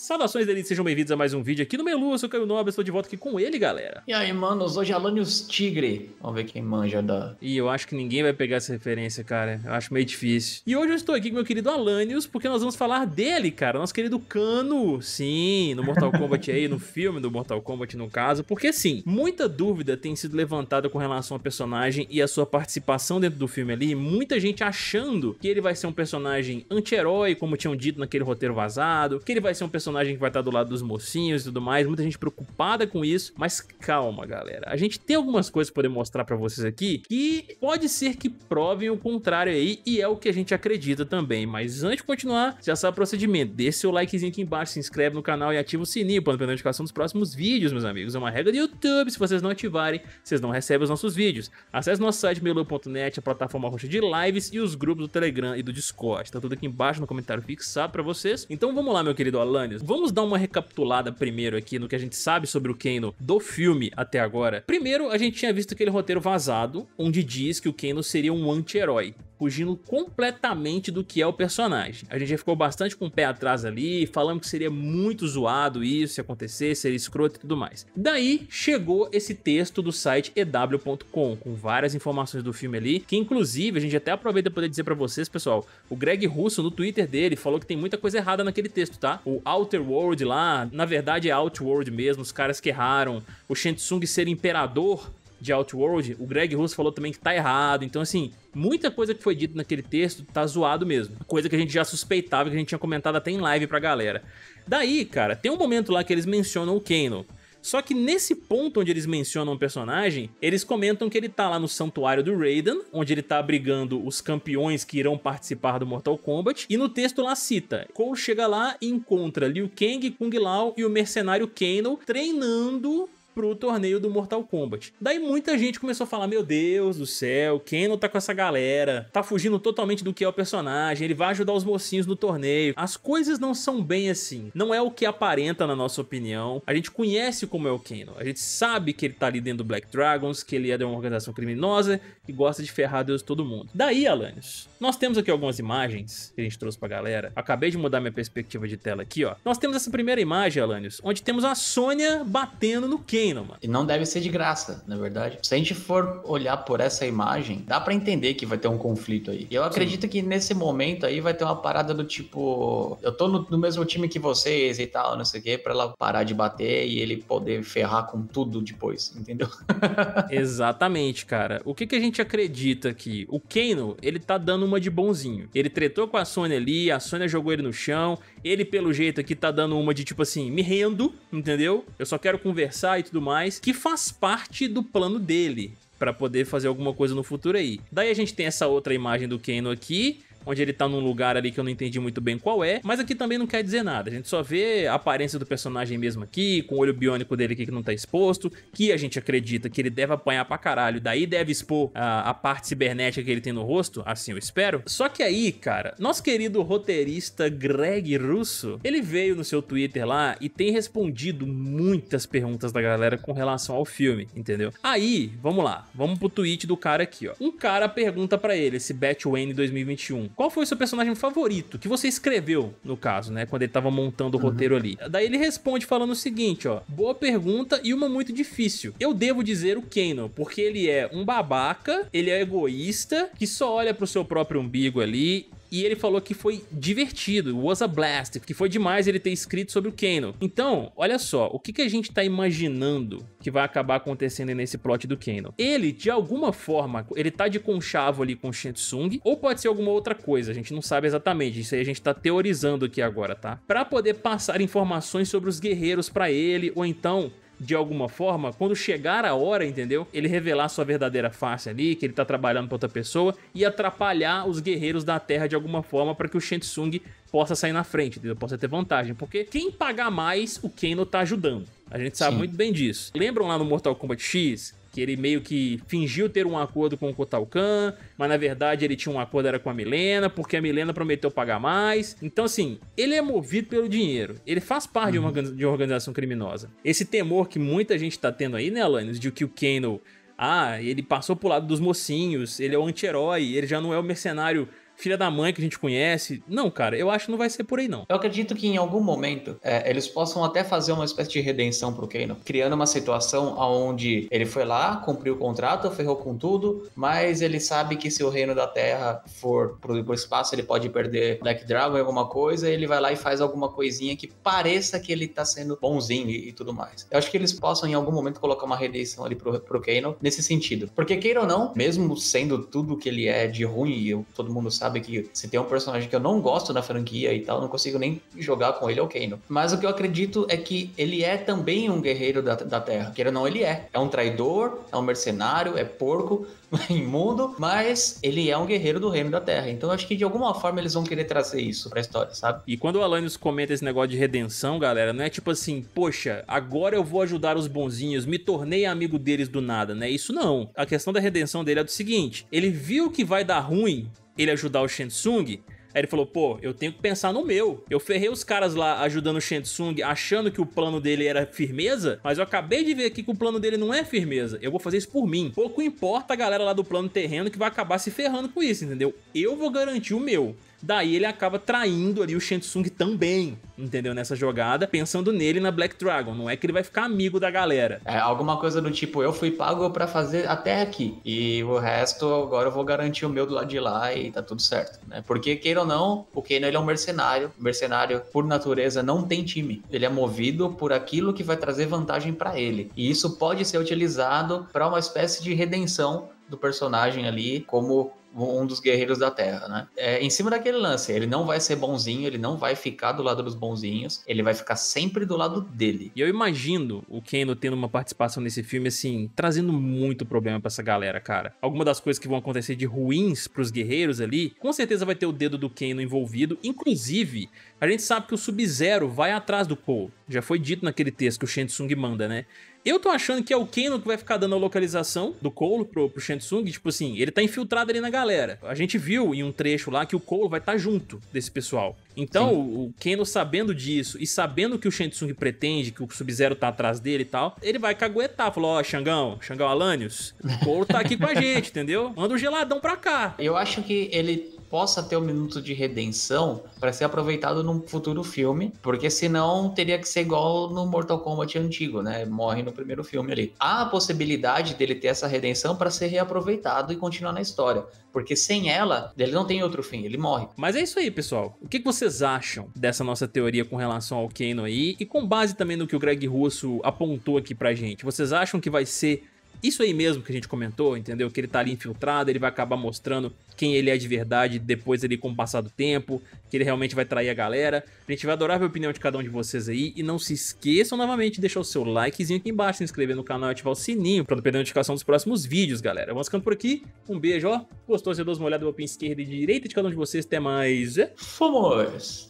Saudações, delícias, sejam bem-vindos a mais um vídeo aqui no Melu. Eu sou o Caio Nobre, estou de volta aqui com ele, galera. E aí, manos, hoje é Alanios Tigre. Vamos ver quem manja da. E eu acho que ninguém vai pegar essa referência, cara. Eu acho meio difícil. E hoje eu estou aqui com meu querido Alanios, porque nós vamos falar dele, cara. Nosso querido Cano. Sim, no Mortal Kombat aí, no filme do Mortal Kombat, no caso. Porque, sim, muita dúvida tem sido levantada com relação ao personagem e a sua participação dentro do filme ali. Muita gente achando que ele vai ser um personagem anti-herói, como tinham dito naquele roteiro vazado, que ele vai ser um personagem personagem que vai estar do lado dos mocinhos e tudo mais. Muita gente preocupada com isso, mas calma, galera. A gente tem algumas coisas para poder mostrar para vocês aqui que pode ser que provem o contrário aí e é o que a gente acredita também. Mas antes de continuar, já sabe o procedimento. deixa seu likezinho aqui embaixo se inscreve no canal e ativa o sininho para não perder a notificação dos próximos vídeos, meus amigos. É uma regra do YouTube, se vocês não ativarem, vocês não recebem os nossos vídeos. Acesse nosso site melo.net, a plataforma roxa de lives e os grupos do Telegram e do Discord. Tá tudo aqui embaixo no comentário fixado para vocês. Então vamos lá, meu querido Alanis Vamos dar uma recapitulada primeiro aqui no que a gente sabe sobre o Kano do filme até agora. Primeiro, a gente tinha visto aquele roteiro vazado, onde diz que o Kano seria um anti-herói fugindo completamente do que é o personagem. A gente já ficou bastante com o pé atrás ali, falando que seria muito zoado isso se acontecer, seria escroto e tudo mais. Daí chegou esse texto do site ew.com, com várias informações do filme ali, que inclusive a gente até aproveita para poder dizer para vocês, pessoal, o Greg Russo no Twitter dele falou que tem muita coisa errada naquele texto, tá? O Outer World lá, na verdade é Outworld mesmo, os caras que erraram, o Shensung ser imperador de Outworld, o Greg Russo falou também que tá errado. Então, assim, muita coisa que foi dita naquele texto tá zoado mesmo. Coisa que a gente já suspeitava, que a gente tinha comentado até em live pra galera. Daí, cara, tem um momento lá que eles mencionam o Kano. Só que nesse ponto onde eles mencionam o personagem, eles comentam que ele tá lá no santuário do Raiden, onde ele tá abrigando os campeões que irão participar do Mortal Kombat, e no texto lá cita: Cole chega lá e encontra Liu Kang, Kung Lao e o mercenário Kano treinando pro torneio do Mortal Kombat. Daí muita gente começou a falar: Meu Deus do céu, Keno tá com essa galera, tá fugindo totalmente do que é o personagem, ele vai ajudar os mocinhos no torneio. As coisas não são bem assim. Não é o que aparenta, na nossa opinião. A gente conhece como é o Keno, a gente sabe que ele tá ali dentro do Black Dragons, que ele é de uma organização criminosa e gosta de ferrar Deus todo mundo. Daí, Alanios, nós temos aqui algumas imagens que a gente trouxe pra galera. Acabei de mudar minha perspectiva de tela aqui, ó. Nós temos essa primeira imagem, Alanios, onde temos a Sônia batendo no Ken mano. E não deve ser de graça, na verdade. Se a gente for olhar por essa imagem, dá para entender que vai ter um conflito aí. E eu acredito Sim. que nesse momento aí vai ter uma parada do tipo, eu tô no, no mesmo time que vocês e tal, não sei o quê, pra ela parar de bater e ele poder ferrar com tudo depois, entendeu? Exatamente, cara. O que, que a gente acredita aqui? O Kano, ele tá dando uma de bonzinho. Ele tretou com a Sônia ali, a Sônia jogou ele no chão, ele pelo jeito aqui tá dando uma de tipo assim, me rendo, entendeu? Eu só quero conversar e tudo mais, que faz parte do plano dele para poder fazer alguma coisa no futuro aí. Daí a gente tem essa outra imagem do Kano aqui, onde ele tá num lugar ali que eu não entendi muito bem qual é, mas aqui também não quer dizer nada. A gente só vê a aparência do personagem mesmo aqui, com o olho biônico dele aqui que não tá exposto, que a gente acredita que ele deve apanhar pra caralho, daí deve expor a, a parte cibernética que ele tem no rosto, assim eu espero. Só que aí, cara, nosso querido roteirista Greg Russo, ele veio no seu Twitter lá e tem respondido muitas perguntas da galera com relação ao filme, entendeu? Aí, vamos lá, vamos pro tweet do cara aqui, ó. Um cara pergunta para ele esse Batwane 2021 qual foi o seu personagem favorito que você escreveu, no caso, né? Quando ele tava montando o uhum. roteiro ali. Daí ele responde falando o seguinte, ó. Boa pergunta e uma muito difícil. Eu devo dizer o Kano, porque ele é um babaca, ele é egoísta, que só olha pro seu próprio umbigo ali e ele falou que foi divertido, was a blast, que foi demais ele ter escrito sobre o Kano. Então, olha só, o que, que a gente tá imaginando que vai acabar acontecendo nesse plot do Kano? Ele, de alguma forma, ele tá de conchavo ali com o Shinsung, ou pode ser alguma outra coisa, a gente não sabe exatamente, isso aí a gente tá teorizando aqui agora, tá? Pra poder passar informações sobre os guerreiros para ele, ou então de alguma forma, quando chegar a hora, entendeu? Ele revelar sua verdadeira face ali, que ele tá trabalhando pra outra pessoa e atrapalhar os guerreiros da Terra de alguma forma para que o Shensung possa sair na frente, entendeu? Possa ter vantagem, porque quem pagar mais, o Keno tá ajudando. A gente sabe Sim. muito bem disso. Lembram lá no Mortal Kombat X que ele meio que fingiu ter um acordo com o Khan, mas na verdade ele tinha um acordo era com a Milena, porque a Milena prometeu pagar mais. Então, assim, ele é movido pelo dinheiro. Ele faz parte uhum. de, uma, uhum. de uma organização criminosa. Esse temor que muita gente tá tendo aí, né, Alanis, de que o Kano, ah, ele passou pro lado dos mocinhos, ele é o um anti-herói, ele já não é o mercenário filha da mãe que a gente conhece. Não, cara, eu acho que não vai ser por aí, não. Eu acredito que em algum momento é, eles possam até fazer uma espécie de redenção pro Kano, criando uma situação onde ele foi lá, cumpriu o contrato, ferrou com tudo, mas ele sabe que se o reino da Terra for pro, pro espaço, ele pode perder Black Dragon alguma coisa, e ele vai lá e faz alguma coisinha que pareça que ele tá sendo bonzinho e, e, tudo mais. Eu acho que eles possam em algum momento colocar uma redenção ali pro, pro Kano nesse sentido. Porque queira ou não, mesmo sendo tudo que ele é de ruim, e eu, todo mundo sabe sabe que se tem um personagem que eu não gosto na franquia e tal, não consigo nem jogar com ele, é o Kano. Mas o que eu acredito é que ele é também um guerreiro da, da Terra. Queira ou não, ele é. É um traidor, é um mercenário, é porco, é imundo, mas ele é um guerreiro do reino da Terra. Então acho que de alguma forma eles vão querer trazer isso pra história, sabe? E quando o Alanis comenta esse negócio de redenção, galera, não é tipo assim, poxa, agora eu vou ajudar os bonzinhos, me tornei amigo deles do nada, né? Isso não. A questão da redenção dele é do seguinte: ele viu que vai dar ruim, ele ajudar o Shensung, Aí ele falou, pô, eu tenho que pensar no meu. Eu ferrei os caras lá ajudando o Shensung, achando que o plano dele era firmeza, mas eu acabei de ver aqui que o plano dele não é firmeza. Eu vou fazer isso por mim. Pouco importa a galera lá do plano terreno que vai acabar se ferrando com isso, entendeu? Eu vou garantir o meu. Daí ele acaba traindo ali o Shensung também, entendeu? Nessa jogada, pensando nele na Black Dragon. Não é que ele vai ficar amigo da galera. É alguma coisa do tipo, eu fui pago para fazer até aqui. E o resto, agora eu vou garantir o meu do lado de lá e tá tudo certo, né? Porque, queira ou não, o Kano ele é um mercenário. O mercenário, por natureza, não tem time. Ele é movido por aquilo que vai trazer vantagem para ele. E isso pode ser utilizado para uma espécie de redenção do personagem ali como um dos guerreiros da Terra, né? É, em cima daquele lance, ele não vai ser bonzinho, ele não vai ficar do lado dos bonzinhos, ele vai ficar sempre do lado dele. E eu imagino o Kano tendo uma participação nesse filme, assim, trazendo muito problema para essa galera, cara. Alguma das coisas que vão acontecer de ruins pros guerreiros ali, com certeza vai ter o dedo do Kano envolvido. Inclusive, a gente sabe que o Sub-Zero vai atrás do Cole, Já foi dito naquele texto que o Shensung manda, né? Eu tô achando que é o Kano que vai ficar dando a localização do Cole pro, pro Shensung. Tipo assim, ele tá infiltrado ali na galera galera. A gente viu em um trecho lá que o Cole vai estar tá junto desse pessoal. Então, Sim. o Kano sabendo disso e sabendo que o Shensung pretende, que o Sub-Zero tá atrás dele e tal, ele vai caguetar, falou, ó, oh, Xangão, Xangão Alanios, o Cole tá aqui com a gente, entendeu? Manda o um geladão pra cá. Eu acho que ele possa ter um minuto de redenção para ser aproveitado num futuro filme, porque senão teria que ser igual no Mortal Kombat antigo, né? Morre no primeiro filme ali. Há a possibilidade dele ter essa redenção para ser reaproveitado e continuar na história, porque sem ela, ele não tem outro fim, ele morre. Mas é isso aí, pessoal. O que vocês acham dessa nossa teoria com relação ao Kano aí e com base também no que o Greg Russo apontou aqui pra gente? Vocês acham que vai ser isso aí mesmo que a gente comentou, entendeu? Que ele tá ali infiltrado, ele vai acabar mostrando quem ele é de verdade depois ali com o passar do tempo, que ele realmente vai trair a galera. A gente vai adorar ver a opinião de cada um de vocês aí e não se esqueçam novamente de deixar o seu likezinho aqui embaixo, se inscrever no canal e ativar o sininho para não perder a notificação dos próximos vídeos, galera. Vamos ficando por aqui, um beijo, ó. Gostou, você dá uma olhada no esquerda e direita de cada um de vocês, até mais. Fomos!